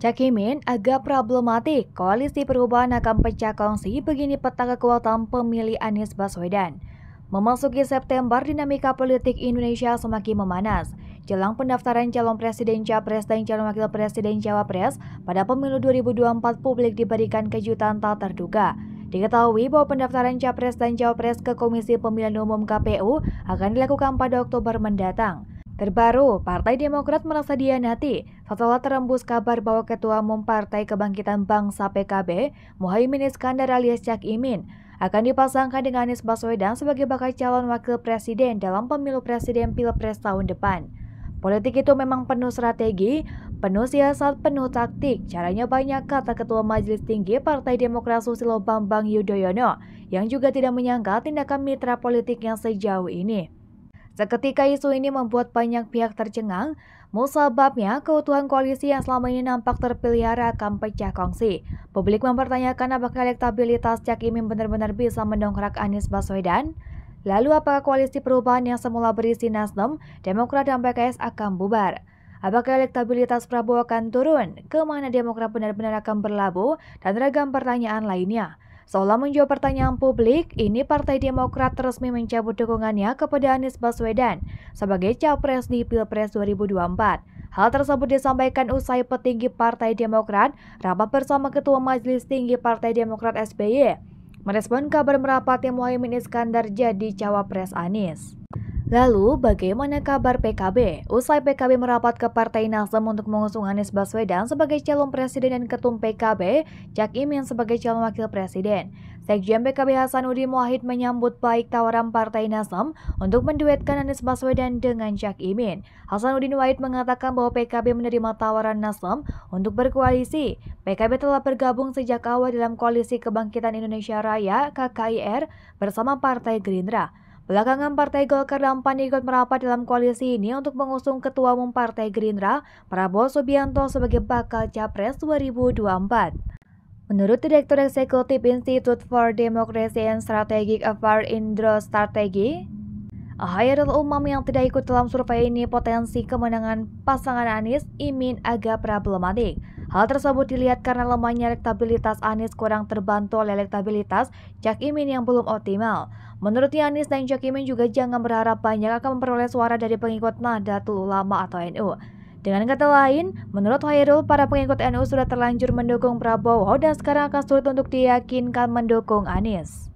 Cakimin agak problematik koalisi perubahan akan pecah kongsi begini peta kekuatan pemilih Anies Baswedan. Memasuki September, dinamika politik Indonesia semakin memanas. Jelang pendaftaran calon presiden capres dan calon wakil presiden cawapres pada pemilu 2024 publik diberikan kejutan tak terduga. Diketahui bahwa pendaftaran capres dan cawapres ke Komisi Pemilihan Umum KPU akan dilakukan pada Oktober mendatang. Terbaru, Partai Demokrat merasa dianati setelah terembus kabar bahwa Ketua Umum Partai Kebangkitan Bangsa PKB, Muhaymin Iskandar alias Cak Imin, akan dipasangkan dengan Anies Baswedan sebagai bakal calon wakil presiden dalam pemilu presiden Pilpres tahun depan. Politik itu memang penuh strategi, penuh siasat, penuh taktik. Caranya banyak, kata Ketua Majelis Tinggi Partai Demokrat Susilo Bambang Yudhoyono, yang juga tidak menyangka tindakan mitra politik yang sejauh ini. Seketika isu ini membuat banyak pihak tercengang, musababnya keutuhan koalisi yang selama ini nampak terpelihara akan pecah kongsi. Publik mempertanyakan apakah elektabilitas Cak Imin benar-benar bisa mendongkrak Anies Baswedan? Lalu apakah koalisi perubahan yang semula berisi Nasdem, Demokrat, dan PKS akan bubar? Apakah elektabilitas Prabowo akan turun? Kemana Demokrat benar-benar akan berlabuh? Dan ragam pertanyaan lainnya. Seolah menjawab pertanyaan publik, ini Partai Demokrat resmi mencabut dukungannya kepada Anies Baswedan sebagai capres di Pilpres 2024. Hal tersebut disampaikan usai petinggi Partai Demokrat rapat bersama Ketua Majelis Tinggi Partai Demokrat SBY merespon kabar merapatnya Muhaimin Iskandar jadi cawapres Anies. Lalu, bagaimana kabar PKB? Usai PKB merapat ke Partai Nasdem untuk mengusung Anies Baswedan sebagai calon presiden dan ketum PKB, Cak Imin sebagai calon wakil presiden. Sekjen PKB Hasanuddin Wahid menyambut baik tawaran Partai Nasdem untuk menduetkan Anies Baswedan dengan Cak Imin. Hasanuddin Wahid mengatakan bahwa PKB menerima tawaran Nasdem untuk berkoalisi. PKB telah bergabung sejak awal dalam Koalisi Kebangkitan Indonesia Raya (KKIR) bersama Partai Gerindra. Belakangan Partai Golkar dan PAN ikut merapat dalam koalisi ini untuk mengusung Ketua Umum Partai Gerindra, Prabowo Subianto sebagai bakal Capres 2024. Menurut Direktur Eksekutif Institute for Democracy and Strategic Affairs Indro Strategi, Hairul Umam yang tidak ikut dalam survei ini potensi kemenangan pasangan Anies Imin agak problematik. Hal tersebut dilihat karena lemahnya elektabilitas Anies kurang terbantu oleh elektabilitas Cak Imin yang belum optimal. Menurut Anies dan Cak Imin juga jangan berharap banyak akan memperoleh suara dari pengikut Nahdlatul Ulama atau NU. Dengan kata lain, menurut Hairul, para pengikut NU sudah terlanjur mendukung Prabowo dan sekarang akan sulit untuk diyakinkan mendukung Anies.